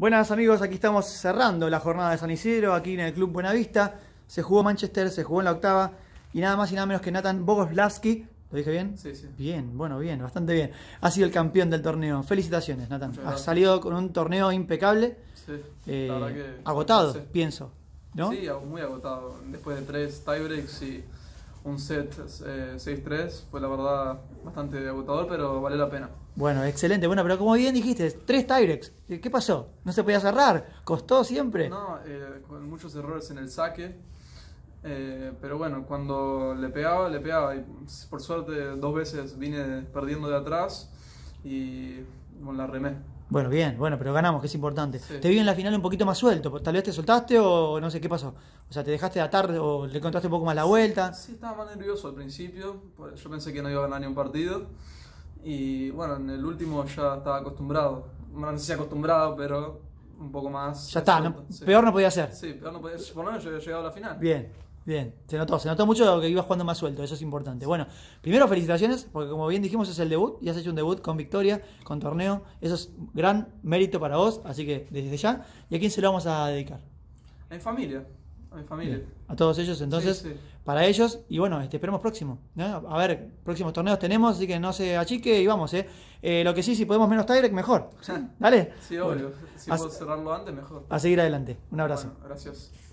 Buenas amigos, aquí estamos cerrando la jornada de San Isidro, aquí en el Club Buenavista. Se jugó Manchester, se jugó en la octava y nada más y nada menos que Nathan Bogoslavski. ¿Lo dije bien? Sí, sí. Bien, bueno, bien, bastante bien. Ha sido el campeón del torneo. Felicitaciones, Nathan. ha salido con un torneo impecable. Sí, eh, agotado, pienso. ¿no? Sí, muy agotado. Después de tres tiebreaks y un set 6-3. Eh, fue la verdad bastante agotador, pero vale la pena. Bueno, excelente. Bueno, pero como bien dijiste, tres Tyrex. Eh, ¿Qué pasó? ¿No se podía cerrar? ¿Costó siempre? No, eh, con muchos errores en el saque. pero bueno, cuando le pegaba, le pegaba. Y por suerte, dos veces vine perdiendo de atrás. Y la remé. Bueno, bien, bueno, pero ganamos, que es importante. Te vi en la final un poquito más suelto, pues, tal vez te soltaste o no sé qué pasó. O sea, te dejaste de atar o le contaste un poco más la vuelta. Sí, estaba más nervioso al principio, yo pensé que no iba a ganar ni un partido. Y bueno, en el último ya estaba acostumbrado. Bueno, no sé acostumbrado, pero un poco más. Ya está, peor no podía ser. Sí, peor no podía ser. Por lo menos yo había llegado a la final. Bien. Bien, se notó, se notó mucho que ibas jugando más suelto, eso es importante. Bueno, primero felicitaciones, porque como bien dijimos es el debut y has hecho un debut con victoria, con torneo, eso es gran mérito para vos, así que desde ya, ¿y a quién se lo vamos a dedicar? A mi familia, a mi familia. a todos ellos, entonces, para ellos, y bueno, este, esperemos próximo, a ver, próximos torneos tenemos, así que no se achique y vamos, ¿eh? eh lo que sí, si podemos menos Tyrek, mejor. ¿Dale? Sí, obvio, si puedo cerrarlo antes, mejor. A seguir adelante, un abrazo. gracias.